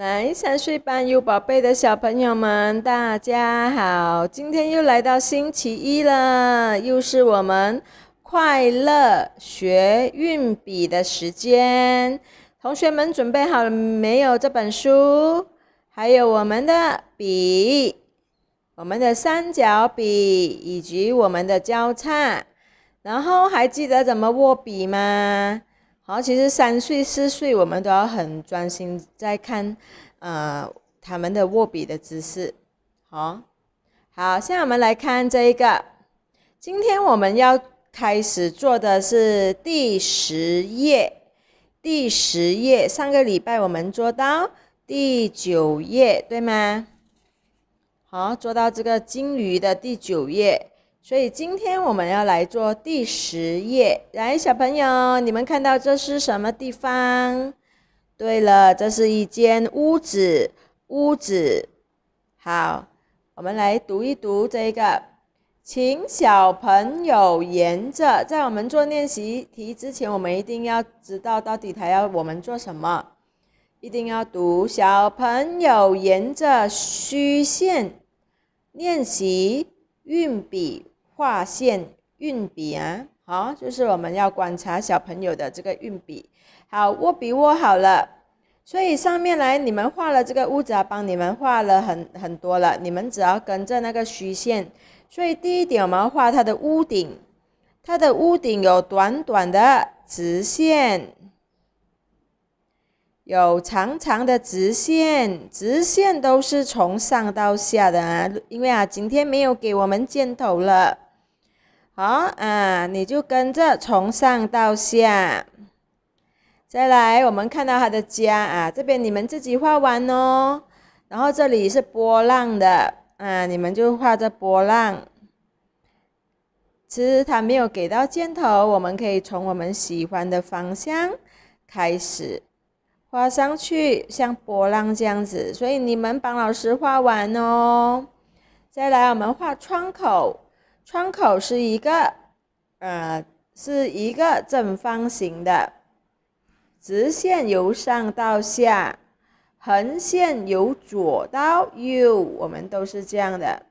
来，三岁半有宝贝的小朋友们，大家好！今天又来到星期一了，又是我们快乐学运笔的时间。同学们准备好了没有？这本书，还有我们的笔，我们的三角笔，以及我们的交叉。然后，还记得怎么握笔吗？然后其实三岁四岁，我们都要很专心在看，呃，他们的握笔的姿势。好，好，现在我们来看这一个。今天我们要开始做的是第十页，第十页。上个礼拜我们做到第九页，对吗？好，做到这个金鱼的第九页。所以今天我们要来做第十页。来，小朋友，你们看到这是什么地方？对了，这是一间屋子。屋子。好，我们来读一读这个。请小朋友沿着在我们做练习题之前，我们一定要知道到底他要我们做什么。一定要读，小朋友沿着虚线练习。运笔画线，运笔啊，好，就是我们要观察小朋友的这个运笔。好，握笔握好了，所以上面来，你们画了这个屋子啊，帮你们画了很很多了，你们只要跟着那个虚线。所以第一点，我们要画它的屋顶，它的屋顶有短短的直线。有长长的直线，直线都是从上到下的啊。因为啊，今天没有给我们箭头了。好啊，你就跟着从上到下。再来，我们看到他的家啊，这边你们自己画完哦。然后这里是波浪的啊，你们就画着波浪。其实他没有给到箭头，我们可以从我们喜欢的方向开始。画上去像波浪这样子，所以你们帮老师画完哦。再来，我们画窗口，窗口是一个，呃，是一个正方形的，直线由上到下，横线由左到右，我们都是这样的，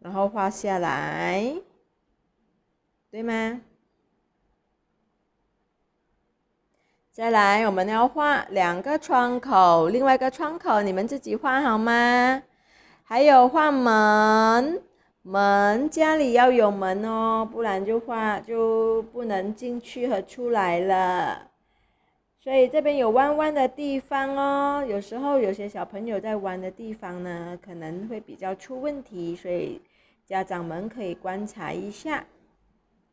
然后画下来，对吗？再来，我们要画两个窗口，另外一个窗口你们自己画好吗？还有画门，门家里要有门哦，不然就画就不能进去和出来了。所以这边有弯弯的地方哦，有时候有些小朋友在玩的地方呢，可能会比较出问题，所以家长们可以观察一下。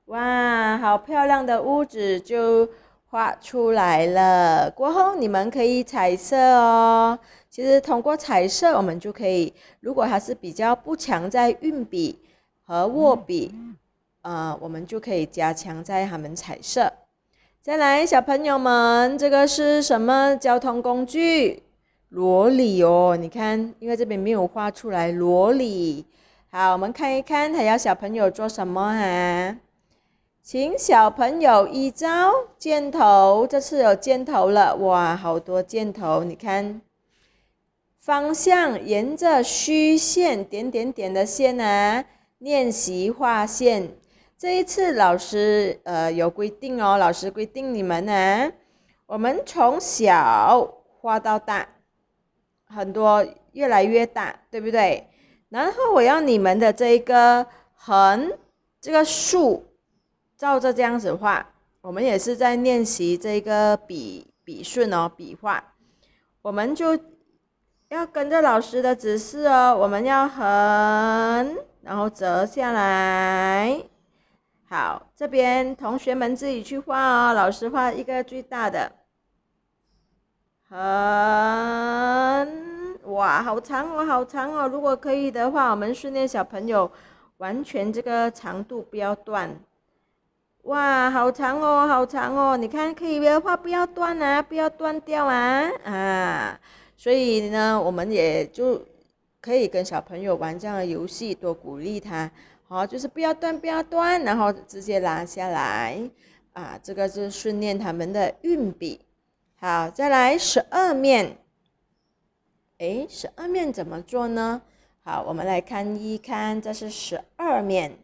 哇，好漂亮的屋子就。画出来了过后，你们可以彩色哦。其实通过彩色，我们就可以，如果它是比较不强在运笔和握笔，呃，我们就可以加强在他们彩色。再来，小朋友们，这个是什么交通工具？萝莉哦，你看，因为这边没有画出来萝莉。好，我们看一看，还要小朋友做什么哈？请小朋友一招箭头，这次有箭头了，哇，好多箭头！你看，方向沿着虚线，点点点的线啊，练习画线。这一次老师呃有规定哦，老师规定你们呢，我们从小画到大，很多越来越大，对不对？然后我要你们的这一个横，这个竖。照着这样子画，我们也是在练习这个笔笔顺哦，笔画。我们就要跟着老师的指示哦，我们要横，然后折下来。好，这边同学们自己去画哦。老师画一个最大的横，哇，好长哦，好长哦。如果可以的话，我们训练小朋友完全这个长度不要断。哇，好长哦，好长哦！你看，可以的话不要断啊，不要断掉啊，啊！所以呢，我们也就可以跟小朋友玩这样的游戏，多鼓励他。好，就是不要断，不要断，然后直接拿下来。啊，这个是训练他们的运笔。好，再来十二面。哎，十二面怎么做呢？好，我们来看一看，这是十二面。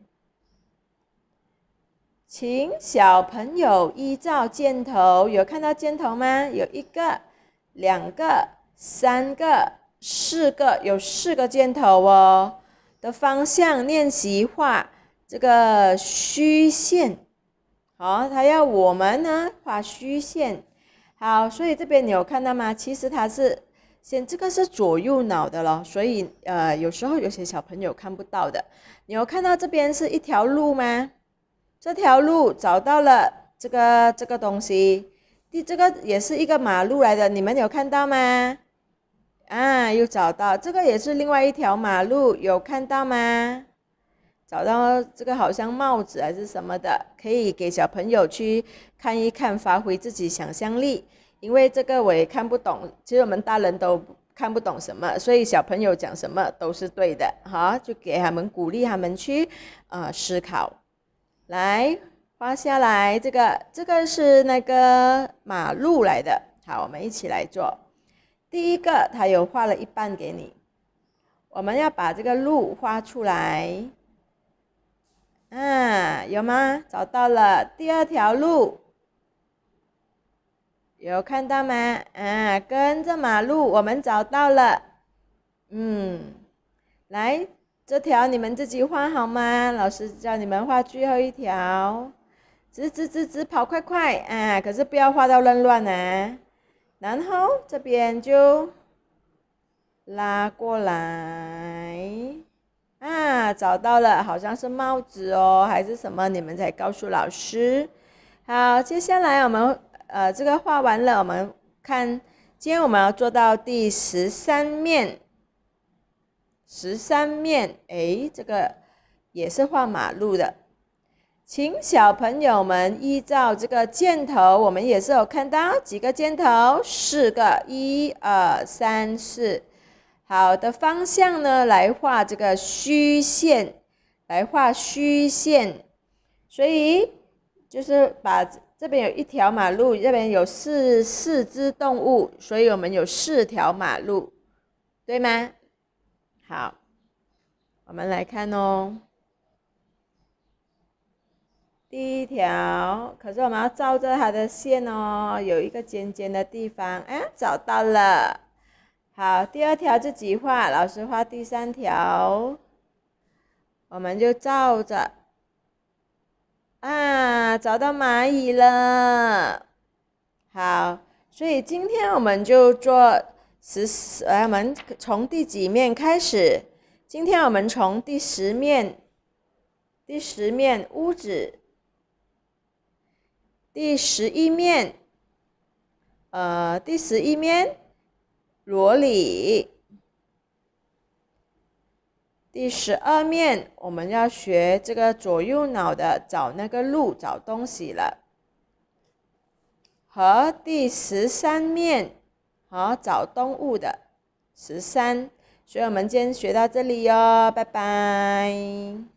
请小朋友依照箭头，有看到箭头吗？有一个、两个、三个、四个，有四个箭头哦。的方向练习画这个虚线，好，他要我们呢画虚线。好，所以这边你有看到吗？其实它是先这个是左右脑的了，所以呃，有时候有些小朋友看不到的。你有看到这边是一条路吗？这条路找到了，这个这个东西，第这个也是一个马路来的，你们有看到吗？啊，又找到这个也是另外一条马路，有看到吗？找到这个好像帽子还是什么的，可以给小朋友去看一看，发挥自己想象力。因为这个我也看不懂，其实我们大人都看不懂什么，所以小朋友讲什么都是对的，哈，就给他们鼓励，他们去呃思考。来画下来，这个这个是那个马路来的。好，我们一起来做。第一个，它有画了一半给你，我们要把这个路画出来。啊，有吗？找到了第二条路，有看到吗？啊，跟着马路，我们找到了。嗯，来。这条你们自己画好吗？老师教你们画最后一条，直直直直跑快快啊！可是不要画到乱乱啊。然后这边就拉过来，啊，找到了，好像是帽子哦，还是什么？你们再告诉老师。好，接下来我们呃，这个画完了，我们看，今天我们要做到第十三面。十三面，哎，这个也是画马路的，请小朋友们依照这个箭头，我们也是有看到几个箭头，四个，一二三四，好的方向呢，来画这个虚线，来画虚线，所以就是把这边有一条马路，这边有四四只动物，所以我们有四条马路，对吗？好，我们来看哦。第一条，可是我们要照着它的线哦，有一个尖尖的地方，哎，找到了。好，第二条自己画，老师画第三条，我们就照着。啊，找到蚂蚁了。好，所以今天我们就做。十呃，我们从第几面开始？今天我们从第十面，第十面屋子，第十一面，呃，第十一面罗里，第十二面我们要学这个左右脑的找那个路找东西了，和第十三面。好，找动物的十三，所以我们今天学到这里哟，拜拜。